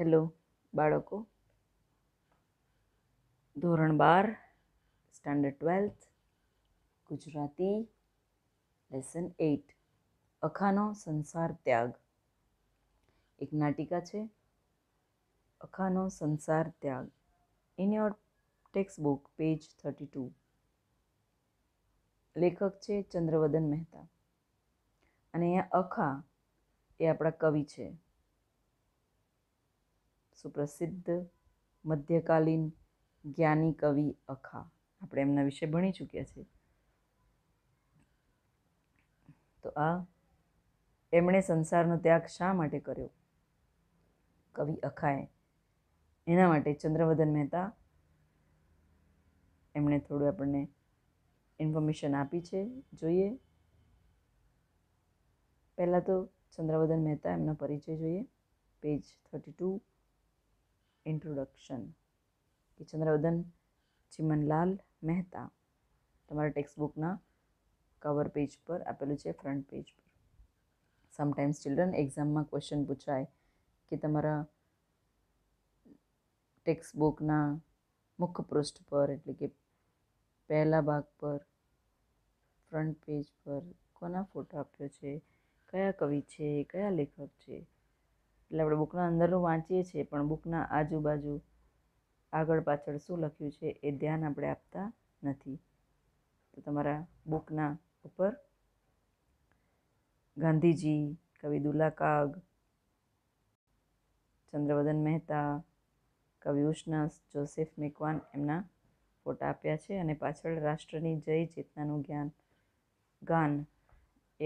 hello બાળકો ધોરણ બાર standard twelfth Gujarati lesson eight અખાનો સંસાર ત્યાગ એક નાટિકા છે અખાનો સંસાર ત્યાગ in your text book page thirty two લેખક છે ચંદ્રવદન મહેતા અને અહીંયા અખા એ આપણા કવિ છે સુપ્રસિદ્ધ મધ્યકાલીન જ્ઞાની કવિ અખા આપણે એમના વિશે ભણી ચૂક્યા છીએ તો આ એમણે સંસારનો ત્યાગ શા માટે કર્યો કવિ અખાએ એના માટે ચંદ્રવદન મહેતા એમણે થોડું આપણને ઇન્ફોર્મેશન આપી છે જોઈએ પહેલાં તો ચંદ્રવદન મહેતા એમનો પરિચય જોઈએ પેજ થર્ટી ટુ ઇન્ટ્રોડક્શન કે ચંદ્રવદન ચિમનલાલ મહેતા તમારા ટેક્સ્ટબુકના કવર પેજ પર આપેલું છે ફ્રન્ટ પેજ પર સમટાઈમ્સ ચિલ્ડ્રન એક્ઝામમાં ક્વેશ્ચન પૂછાય કે તમારા ટેક્સ્ટબુકના મુખ્ય પૃષ્ઠ પર એટલે કે પહેલા ભાગ પર ફ્રન્ટ પેજ પર કોના ફોટો આપ્યો છે કયા કવિ છે કયા લેખક છે એટલે આપણે બુકના અંદરનું વાંચીએ છીએ પણ બુકના આજુબાજુ આગળ પાછળ શું લખ્યું છે એ ધ્યાન આપણે આપતા નથી તો તમારા બુકના ઉપર ગાંધીજી કવિ દુલા કાગ ચંદ્રવદન મહેતા કવિ ઉષ્ણસ જોસેફ મેકવાન એમના ફોટા આપ્યા છે અને પાછળ રાષ્ટ્રની જય ચેતનાનું જ્ઞાન ગાન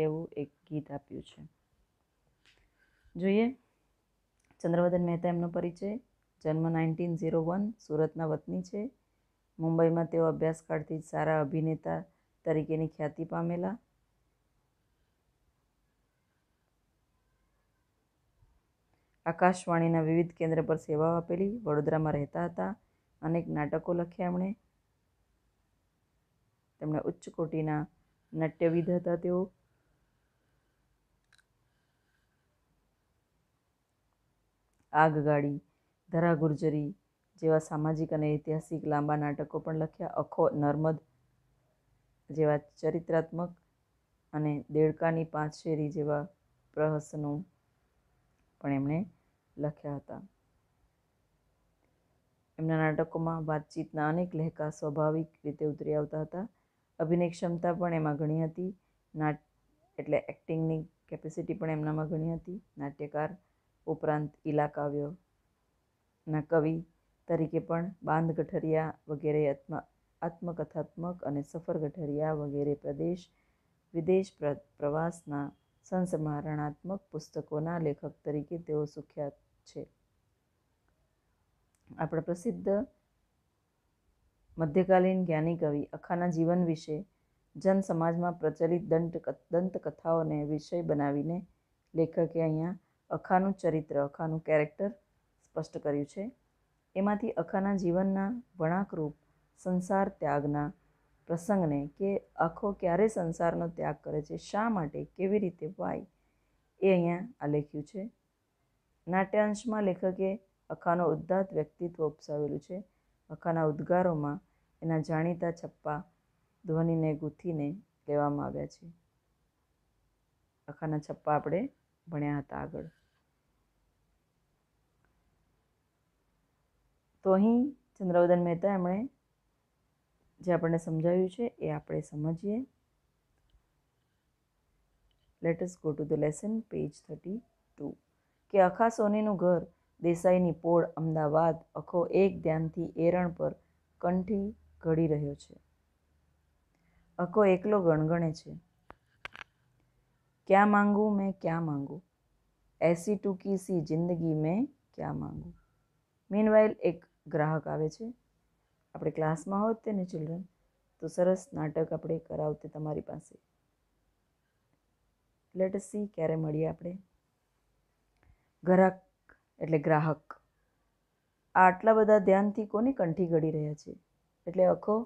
એવું એક ગીત આપ્યું છે જોઈએ ચંદ્રવદન મહેતા એમનો પરિચય જન્મ નાઇન્ટીન ઝીરો વન સુરતના વતની છે મુંબઈમાં તેઓ અભ્યાસકાળથી જ સારા અભિનેતા તરીકેની ખ્યાતિ પામેલા આકાશવાણીના વિવિધ કેન્દ્ર પર સેવાઓ આપેલી વડોદરામાં રહેતા હતા અનેક નાટકો લખ્યા એમણે તેમણે ઉચ્ચ કોટીના નાટ્યવિદ હતા તેઓ આગગાડી ધરા ગુર્જરી જેવા સામાજિક અને ઐતિહાસિક લાંબા નાટકો પણ લખ્યા અખો નર્મદ જેવા ચરિત્રાત્મક અને દેડકાની પાંચ શેરી જેવા પ્રહસનો પણ એમણે લખ્યા હતા એમના નાટકોમાં વાતચીતના અનેક લહેકા સ્વાભાવિક રીતે ઉતરી આવતા હતા અભિનય ક્ષમતા પણ એમાં ઘણી હતી નાટ એટલે એક્ટિંગની કેપેસિટી પણ એમનામાં ઘણી હતી નાટ્યકાર ઉપરાંત ઈલા કવિ તરીકે પણ બાંધ ગઠરિયા વગેરે આત્મ આત્મકથાત્મક અને સફર ગઠરિયા વગેરે પ્રદેશ વિદેશ પ્રવાસના સંસ્મરણાત્મક પુસ્તકોના લેખક તરીકે તેઓ સુખ્યાત છે આપણા પ્રસિદ્ધ મધ્યકાલીન જ્ઞાની કવિ અખાના જીવન વિશે જન સમાજમાં પ્રચલિત દંત દંતકથાઓને વિષય બનાવીને લેખકે અહીંયા અખાનું ચરિત્ર અખાનું કેરેક્ટર સ્પષ્ટ કર્યું છે એમાંથી અખાના જીવનના વણાકરૂપ સંસાર ત્યાગના પ્રસંગને કે આખો ક્યારે સંસારનો ત્યાગ કરે છે શા માટે કેવી રીતે વાય એ અહીંયા આલેખ્યું છે નાટ્યાંશમાં લેખકે અખાનો ઉદ્દાત વ્યક્તિત્વ ઉપસાવેલું છે અખાના ઉદ્ગારોમાં એના જાણીતા છપ્પા ધ્વનિને ગૂંથીને લેવામાં આવ્યા છે અખાના છપ્પા આપણે ભણ્યા હતા આગળ તો અહીં ચંદ્રવદન મહેતા એમણે જે આપણને સમજાવ્યું છે એ આપણે સમજીએ let's go to the lesson page thirty two કે અખા સોનીનું ઘર દેસાઈની પોળ અમદાવાદ અખો એક ધ્યાનથી એરણ પર કંઠી ઘડી રહ્યો છે અખો એકલો ગણગણે છે ક્યાં માંગું મેં ક્યાં માંગુ એસી ટૂંકી સી જિંદગી મેં ક્યાં માંગુ મીનવાઇલ એક ગ્રાહક આવે છે આપણે ક્લાસમાં હોત તેને ચિલ્ડ્રન તો સરસ નાટક આપણે કરાવતે તમારી પાસે લેટ સી ક્યારે મળીએ આપણે ગ્રાહક એટલે ગ્રાહક આ આટલા બધા ધ્યાનથી કોની કંઠી ઘડી રહ્યા છે એટલે અખો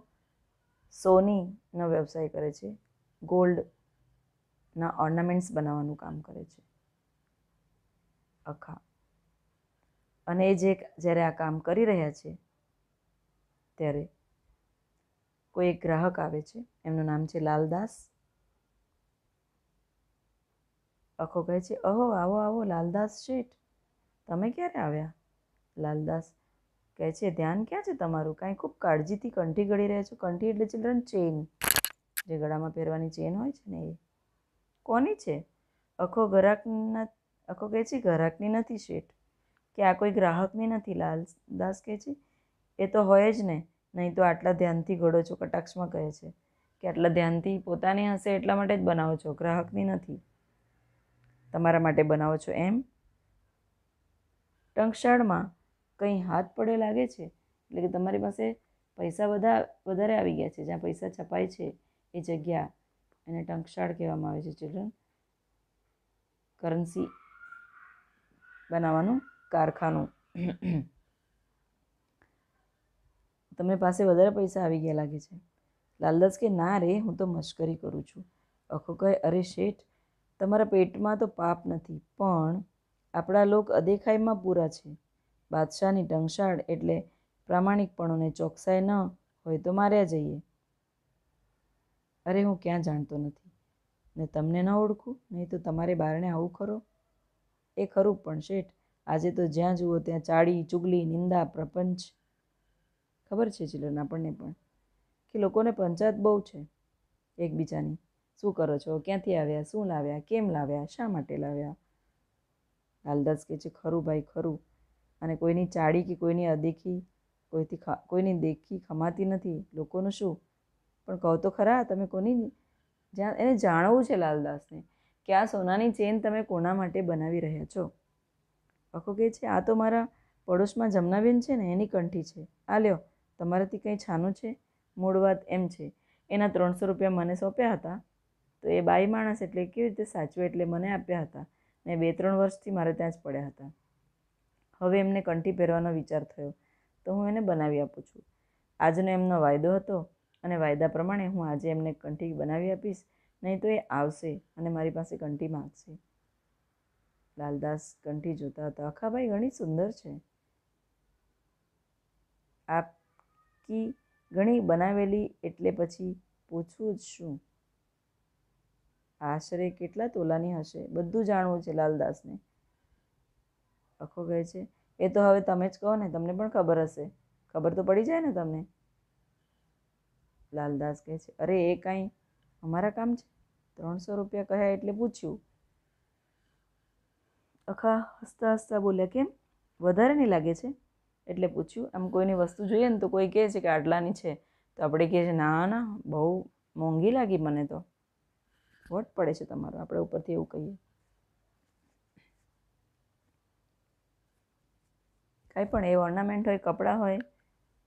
સોનીનો વ્યવસાય કરે છે ગોલ્ડના ઓર્નામેન્ટ્સ બનાવવાનું કામ કરે છે અખા અને એ જે જ્યારે આ કામ કરી રહ્યા છે ત્યારે કોઈ એક ગ્રાહક આવે છે એમનું નામ છે લાલદાસ અખો કહે છે અહો આવો આવો લાલદાસ શેઠ તમે ક્યારે આવ્યા લાલદાસ કહે છે ધ્યાન ક્યાં છે તમારું કાંઈ ખૂબ કાળજીથી કંઠી ગળી રહ્યા છો કંઠી એટલે ચિલ્ડ્રન ચેઇન જે ગળામાં પહેરવાની ચેન હોય છે ને એ કોની છે અખો ઘરાકના અખો કહે છે ઘરાકની નથી શેઠ કે આ કોઈ ગ્રાહકની નથી લાલદાસ કહે છે એ તો હોય જ ને નહીં તો આટલા ધ્યાનથી ઘડો છો કટાક્ષમાં કહે છે કે આટલા ધ્યાનથી પોતાની હશે એટલા માટે જ બનાવો છો ગ્રાહકની નથી તમારા માટે બનાવો છો એમ ટંકશાળમાં કંઈ હાથ પડ્યો લાગે છે એટલે કે તમારી પાસે પૈસા બધા વધારે આવી ગયા છે જ્યાં પૈસા છપાય છે એ જગ્યા એને ટંકશાળ કહેવામાં આવે છે ચિલ્ડ્રન કરન્સી બનાવવાનું કારખાનું તમને પાસે વધારે પૈસા આવી ગયા લાગે છે લાલદાસ કે ના રે હું તો મશ્કરી કરું છું અખો કહે અરે શેઠ તમારા પેટમાં તો પાપ નથી પણ આપણા લોક અદેખાઈમાં પૂરા છે બાદશાહની ટંગશાળ એટલે પ્રામાણિકપણોને ચોકસાઈ ન હોય તો માર્યા જઈએ અરે હું ક્યાં જાણતો નથી ને તમને ન ઓળખું નહીં તો તમારે બારણે આવું ખરો એ ખરું પણ શેઠ આજે તો જ્યાં જુઓ ત્યાં ચાળી ચુગલી નિંદા પ્રપંચ ખબર છે ચિલ્ડ્રન આપણને પણ કે લોકોને પંચાયત બહુ છે એકબીજાની શું કરો છો ક્યાંથી આવ્યા શું લાવ્યા કેમ લાવ્યા શા માટે લાવ્યા લાલદાસ કહે છે ખરું ભાઈ ખરું અને કોઈની ચાળી કે કોઈની અદેખી કોઈથી કોઈની દેખી ખમાતી નથી લોકોનું શું પણ કહો તો ખરા તમે કોની જ્યાં એને જાણવું છે લાલદાસને કે આ સોનાની ચેન તમે કોના માટે બનાવી રહ્યા છો કાકો કહે છે આ તો મારા પડોશમાં જમનાબેન છે ને એની કંઠી છે આ લ્યો તમારાથી કંઈ છાનું છે મૂળ વાત એમ છે એના ત્રણસો રૂપિયા મને સોંપ્યા હતા તો એ બાઈ માણસ એટલે કેવી રીતે સાચવે એટલે મને આપ્યા હતા ને બે ત્રણ વર્ષથી મારે ત્યાં જ પડ્યા હતા હવે એમને કંઠી પહેરવાનો વિચાર થયો તો હું એને બનાવી આપું છું આજનો એમનો વાયદો હતો અને વાયદા પ્રમાણે હું આજે એમને કંઠી બનાવી આપીશ નહીં તો એ આવશે અને મારી પાસે કંઠી માગશે લાલદાસ કંઠી જોતા હતા અખાબાઈ ઘણી સુંદર છે આપકી ઘણી બનાવેલી એટલે પછી પૂછવું જ શું આશરે કેટલા તોલાની હશે બધું જાણવું છે લાલદાસને અખો કહે છે એ તો હવે તમે જ કહો ને તમને પણ ખબર હશે ખબર તો પડી જાય ને તમને લાલદાસ કહે છે અરે એ કાંઈ અમારા કામ છે ત્રણસો રૂપિયા કહ્યા એટલે પૂછ્યું અખા હસતા હસતા બોલ્યા કેમ વધારે નહીં લાગે છે એટલે પૂછ્યું આમ કોઈની વસ્તુ જોઈએ ને તો કોઈ કહે છે કે આટલાની છે તો આપણે કહે છે ના ના બહુ મોંઘી લાગી મને તો વોટ પડે છે તમારું આપણે ઉપરથી એવું કહીએ કાંઈ પણ એ ઓર્નામેન્ટ હોય કપડાં હોય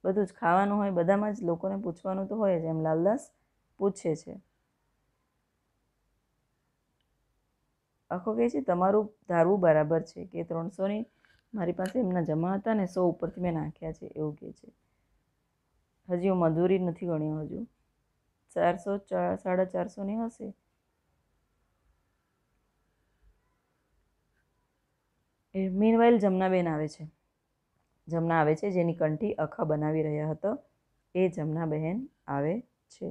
બધું જ ખાવાનું હોય બધામાં જ લોકોને પૂછવાનું તો હોય જ એમ લાલદાસ પૂછે છે આખો કહે છે તમારું ધારવું બરાબર છે કે ત્રણસોની મારી પાસે એમના જમા હતા ને સો ઉપરથી મેં નાખ્યા છે એવું કહે છે હજી હું મજૂરી નથી ગણ્યો હજુ ચારસો સાડા ચારસોની હશે એ મીનવાઇલ જમનાબેન આવે છે જમના આવે છે જેની કંઠી અખા બનાવી રહ્યા હતા એ બહેન આવે છે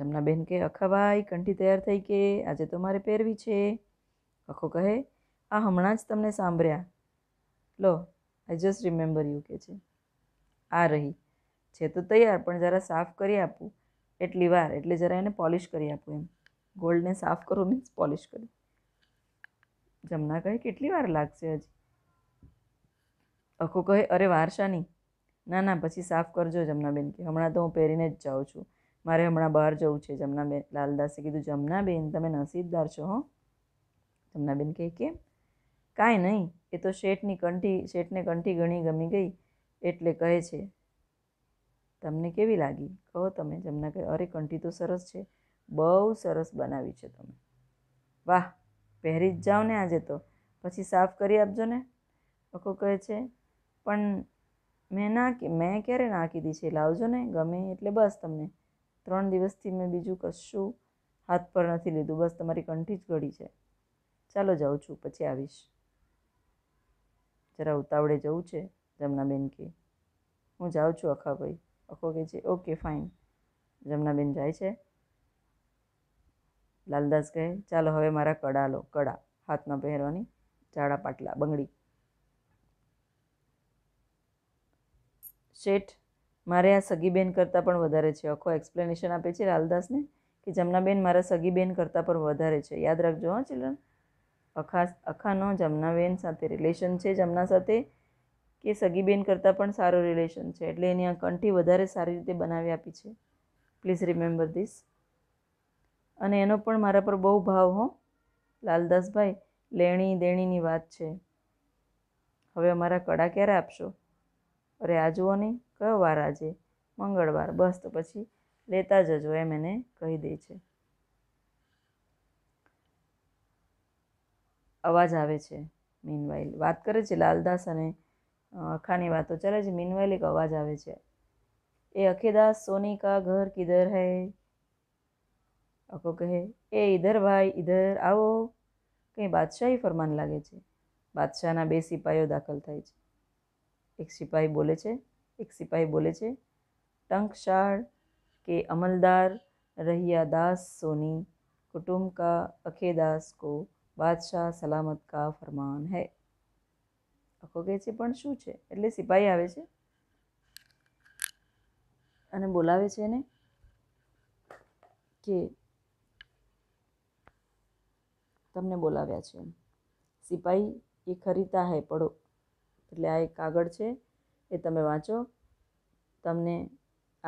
જમના બેન કે અખાભાઈ કંઠી તૈયાર થઈ કે આજે તો મારે પહેરવી છે અખો કહે આ હમણાં જ તમને સાંભળ્યા લો આઈ જસ્ટ રિમેમ્બર યુ કે છે આ રહી છે તો તૈયાર પણ જરા સાફ કરી આપું એટલી વાર એટલે જરા એને પોલિશ કરી આપું એમ ગોલ્ડને સાફ કરો મીન્સ પોલિશ કરું જમના કહે કેટલી વાર લાગશે હજી અખો કહે અરે વારશાની ના ના પછી સાફ કરજો જમના બેન કે હમણાં તો હું પહેરીને જ જાઉં છું મારે હમણાં બહાર જવું છે જમનાબેન લાલદાસે કીધું જમનાબેન તમે નસીબદાર છો હો જમનાબેન કહે કેમ કાંઈ નહીં એ તો શેઠની કંઠી શેઠને કંઠી ઘણી ગમી ગઈ એટલે કહે છે તમને કેવી લાગી કહો તમે જમના કહે અરે કંઠી તો સરસ છે બહુ સરસ બનાવી છે તમે વાહ પહેરી જ જાઓ ને આજે તો પછી સાફ કરી આપજો ને લોકો કહે છે પણ મેં ના મેં ક્યારે ના કીધી છે લાવજો ને ગમે એટલે બસ તમને ત્રણ દિવસથી મેં બીજું કશું હાથ પર નથી લીધું બસ તમારી કંઠી જ ઘડી છે ચાલો જાઉં છું પછી આવીશ જરા ઉતાવળે જવું છે જમનાબેન કે હું જાઉં છું અખાભાઈ અખો કે છે ઓકે ફાઇન જમનાબેન જાય છે લાલદાસ કહે ચાલો હવે મારા કડા લો કડા હાથમાં પહેરવાની જાડા પાટલા બંગડી શેઠ મારે આ સગીબેન કરતાં પણ વધારે છે આખો એક્સપ્લેનેશન આપે છે લાલદાસને કે જમનાબેન મારા સગીબેન કરતાં પણ વધારે છે યાદ રાખજો હા ચિલ્ડ્રન અખા અખાનો જમનાબેન સાથે રિલેશન છે જમના સાથે કે સગીબેન કરતાં પણ સારું રિલેશન છે એટલે એની આ કંઠી વધારે સારી રીતે બનાવી આપી છે પ્લીઝ રિમેમ્બર ધીસ અને એનો પણ મારા પર બહુ ભાવ હો લાલદાસભાઈ લેણી દેણીની વાત છે હવે અમારા કડા ક્યારે આપશો અરે આ જુઓ નહીં કયો વાર આજે મંગળવાર બસ તો પછી લેતા જજો એમ એને કહી દે છે અવાજ આવે છે મીનવાઇલ વાત કરે છે લાલદાસ અને અખાની વાતો ચાલે છે મીનવાઇલ એક અવાજ આવે છે એ અખેદાસ સોની કા ઘર કિધર હૈ અકો કહે એ ઇધર ભાઈ ઇધર આવો કંઈ બાદશાહી ફરમાન લાગે છે બાદશાહના બે સિપાહીઓ દાખલ થાય છે એક સિપાહી બોલે છે એક સિપાહી બોલે છે ટંકશાળ કે અમલદાર રહિયા દાસ સોની કુટુંબ કા અખેદાસ કો બાદશાહ સલામત કા ફરમાન હૈ અખો કહે છે પણ શું છે એટલે સિપાહી આવે છે અને બોલાવે છે એને કે તમને બોલાવ્યા છે સિપાહી એ ખરીતા હૈ પડો એટલે આ એક કાગળ છે એ તમે વાંચો તમને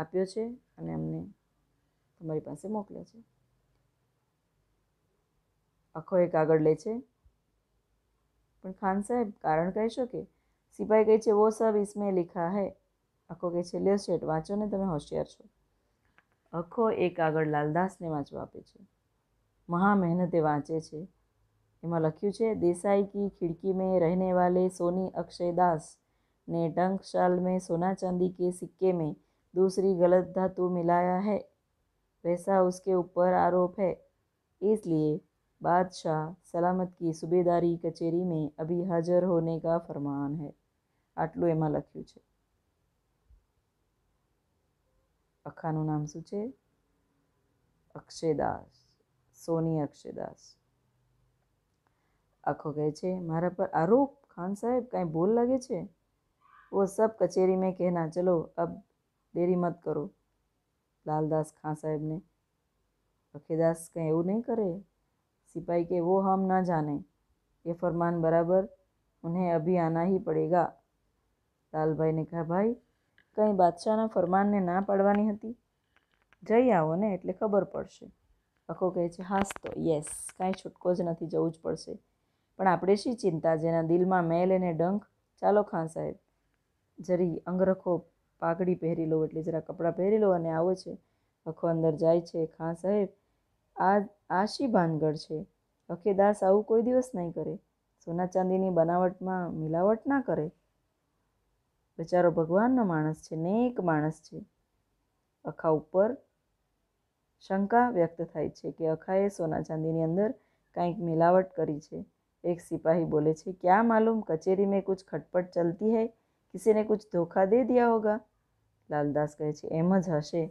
આપ્યો છે અને અમને તમારી પાસે મોકલે છે આખો એ કાગળ લે છે પણ ખાન સાહેબ કારણ કહી કે સિપાઈ કહે છે વો સબ ઇસમે લિખા હૈ આખો કહે છે લ્યો શેઠ વાંચો ને તમે હોશિયાર છો આખો એ કાગળ લાલદાસને વાંચવા આપે છે મહા મહેનતે વાંચે છે એમાં લખ્યું છે દેસાઈ કી ખિડકી મેં રહેને વાલે સોની અક્ષય દાસ ने डंकशाल में सोना चांदी के सिक्के में दूसरी गलत धातु मिलाया है वैसा उसके ऊपर आरोप है इसलिए बादशाह सलामत की सूबेदारी कचेरी में अभी हाजिर होने का फरमान है आटलू एम लख्यू है अखा नाम शू अक्षयदास सोनी अक्षयदास आखो कहे मारा पर आरोप खान साहेब कहीं बोल लगे वो સબ કચેરી મેં कहना चलो अब देरी मत करो लालदास खां साहब ने अखेदास कहीं એવું નહીં કરે સિપાહી કે વો હમ ना જાને એ ફરમાન બરાબર उन्हें અભી આના ही પડેગા લાલભાઈને ભાઈને ભાઈ કંઈ બાદશાહના ફરમાનને ના પાડવાની હતી જઈ આવો ને એટલે ખબર પડશે અખો કહે છે હાસ તો યસ કાંઈ છૂટકો જ નથી જવું જ પડશે પણ આપણે શી ચિંતા જેના દિલમાં મેલ અને ડંખ ચાલો ખાન સાહેબ જરી અંગરખો પાઘડી પહેરી લો એટલે જરા કપડાં પહેરી લો અને આવે છે અખો અંદર જાય છે ખાં સાહેબ આ આશી ભાનગઢ છે અખે દાસ આવું કોઈ દિવસ નહીં કરે સોના ચાંદીની બનાવટમાં મિલાવટ ના કરે બિચારો ભગવાનનો માણસ છે નેક માણસ છે અખા ઉપર શંકા વ્યક્ત થાય છે કે અખાએ સોના ચાંદીની અંદર કાંઈક મિલાવટ કરી છે એક સિપાહી બોલે છે ક્યાં માલુમ કચેરી મેં કુછ ખટપટ ચલતી હૈ किसी ने कुछ धोखा दे दिया होगा લાલદાસ કહે છે એમ જ હશે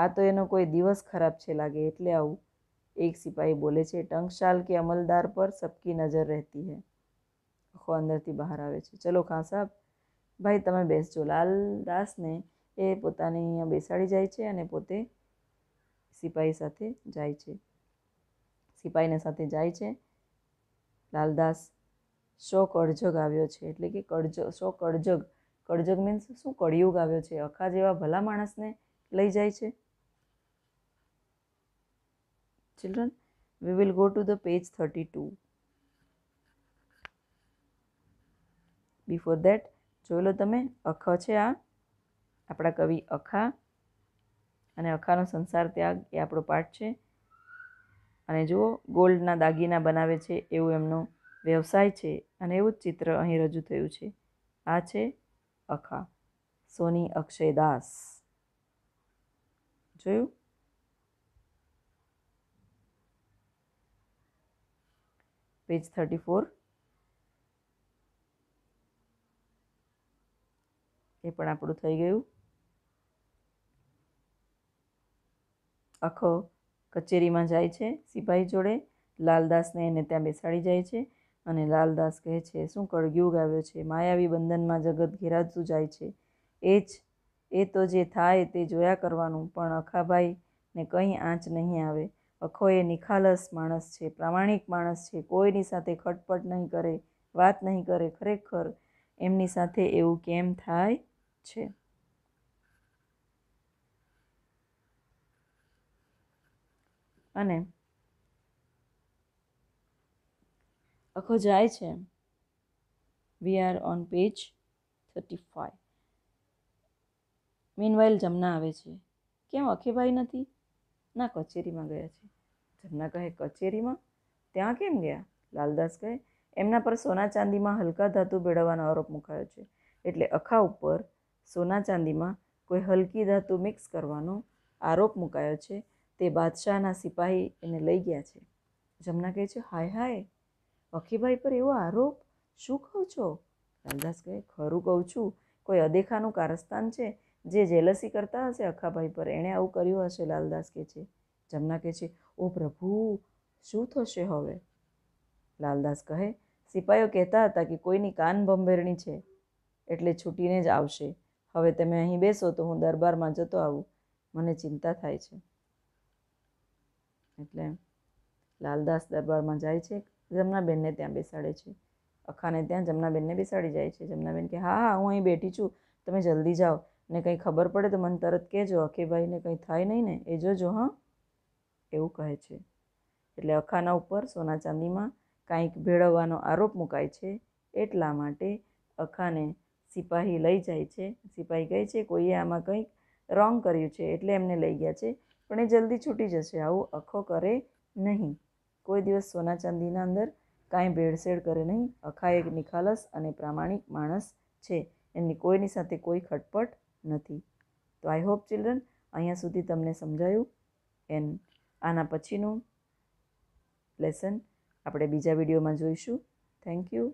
આ તો એનો કોઈ દિવસ ખરાબ છે લાગે એટલે આવું એક સિપાહી બોલે છે ટંકશાલ કે અમલદાર પર સબકી નજર રહેતી હે આખો અંદરથી બહાર આવે છે ચલો ખાં સાહેબ ભાઈ તમે બેસજો લાલદાસને એ પોતાની અહીંયા બેસાડી જાય છે અને પોતે સિપાહી સાથે જાય છે સિપાહીને સાથે જાય છે લાલદાસ સો કળજગ આવ્યો છે એટલે કે કળજ સો કળજગ કળજગ મીન્સ શું કળિયુગ આવ્યો છે અખા જેવા ભલા માણસને લઈ જાય છે children we will go to the page thirty two before that જોઈ લો તમે અખ છે આ આપણા કવિ અખા અને અખાનો સંસાર ત્યાગ એ આપણો પાઠ છે અને જુઓ ગોલ્ડના દાગીના બનાવે છે એવું એમનું વ્યવસાય છે અને એવું જ ચિત્ર અહીં રજૂ થયું છે આ છે અખા સોની અક્ષયદાસ જોયું પેજ થર્ટી ફોર એ પણ આપણું થઈ ગયું અખો કચેરીમાં જાય છે સિપાહી જોડે લાલદાસને એને ત્યાં બેસાડી જાય છે અને લાલદાસ કહે છે શું કળયુગ આવ્યો છે માયાવી બંધનમાં જગત ઘેરાતું જાય છે એ જ એ તો જે થાય તે જોયા કરવાનું પણ અખાભાઈ ને કંઈ આંચ નહીં આવે અખો એ નિખાલસ માણસ છે પ્રામાણિક માણસ છે કોઈની સાથે ખટપટ નહીં કરે વાત નહીં કરે ખરેખર એમની સાથે એવું કેમ થાય છે અને આખો જાય છે we are on page thirty five meanwhile Jamna આવે છે કેમ અખેભાઈ નથી ના કચેરીમાં ગયા છે જમના કહે કચેરીમાં ત્યાં કેમ ગયા લાલદાસ કહે એમના પર સોના ચાંદીમાં હલકા ધાતુ ભેળવવાનો આરોપ મુકાયો છે એટલે અખા ઉપર સોના ચાંદીમાં કોઈ હલકી ધાતુ મિક્સ કરવાનો આરોપ મુકાયો છે તે બાદશાહના સિપાહી એને લઈ ગયા છે જમના કહે છે હાય હાય ભખીભાઈ પર એવો આરોપ શું કહો છો લાલદાસ કહે ખરું કહું છું કોઈ અદેખાનું કારસ્તાન છે જે જેલસી કરતા હશે અખાભાઈ પર એણે આવું કર્યું હશે લાલદાસ કહે છે જમના કહે છે ઓ પ્રભુ શું થશે હવે લાલદાસ કહે સિપાઈઓ કહેતા હતા કે કોઈની કાન ભંભેરણી છે એટલે છૂટીને જ આવશે હવે તમે અહીં બેસો તો હું દરબારમાં જતો આવું મને ચિંતા થાય છે એટલે લાલદાસ દરબારમાં જાય છે જમનાબેનને ત્યાં બેસાડે છે અખાને ત્યાં જમનાબેનને બેસાડી જાય છે જમનાબેન કે હા હા હું અહીં બેઠી છું તમે જલ્દી જાઓ ને કંઈ ખબર પડે તો મને તરત કહેજો અખીભાઈને કંઈ થાય નહીં ને એ જોજો હા એવું કહે છે એટલે અખાના ઉપર સોના ચાંદીમાં કાંઈક ભેળવવાનો આરોપ મુકાય છે એટલા માટે અખાને સિપાહી લઈ જાય છે સિપાહી કહે છે કોઈએ આમાં કંઈક રોંગ કર્યું છે એટલે એમને લઈ ગયા છે પણ એ જલ્દી છૂટી જશે આવું અખો કરે નહીં કોઈ દિવસ સોના ચાંદીના અંદર કાંઈ ભેળસેળ કરે નહીં અખાય એક નિખાલસ અને પ્રામાણિક માણસ છે એમની કોઈની સાથે કોઈ ખટપટ નથી તો આઈ હોપ ચિલ્ડ્રન અહીંયા સુધી તમને સમજાયું એન આના પછીનું લેસન આપણે બીજા વિડીયોમાં જોઈશું થેન્ક યુ